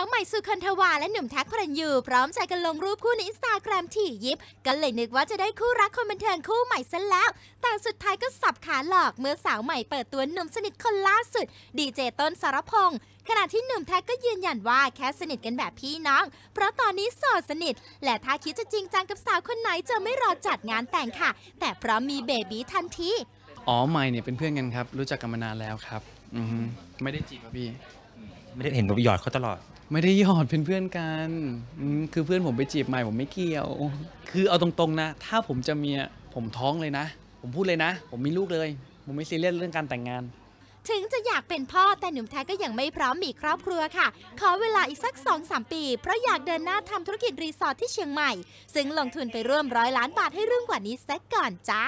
าวใหม่สุคันธวาและหนุ่มแท็กพรันยูพร้อมใจกันลงรูปคู่ในอินสตาแกรมที่ยิบกันเลยนึกว่าจะได้คู่รักคนบันเทิงคู่ใหม่ซะแล้ว แต่สุดท้ายก็สับขาหลอกเมื่อสาวใหม่เปิดตัวหนุ่มสนิทคนล่าสุดดีเจต้นสารพงศ์ขณะที่หนุ่มแท็กก็ยืนยันว่าแค่สนิทกันแบบพี่น้อง เพราะตอนนี้สสดสนิท และถ้าคิดจะจริงจังกับสาวคนไหนจะไม่รอจัดงานแต่งค่ะ แต่พร้อมมีเบบีทันทีอ๋อใหม่เนี่ยเป็นเพื่อนกันครับ รู้จักกันมานานแล้วครับอืไม่ได้จีบพี่ไม่ได้เห็นแบบหยอดเขาตลอดไม่ได้หยอดเนเพื่อนกัน คือเพื่อนผมไปจีบใหม่ผมไม่เกี่ยว คือเอาตรงๆนะ ถ้าผมจะเมียผมท้องเลยนะ ผมพูดเลยนะ ผมมีลูกเลย ผมไม่ซีเรียสเรื่องการแต่งงาน ถึงจะอยากเป็นพ่อแต่หนุ่มแท้ก็ยังไม่พร้อมมีครอบครัวค่ะ ขอเวลาอีกสัก 2-3 ปี เพราะอยากเดินหน้าทำธุรกิจรีสอร์ทที่เชียงใหม่ ซึ่งลงทุนไปร่วมร้อยล้านบาทให้เรื่องกว่านี้ซะก่อนจ้า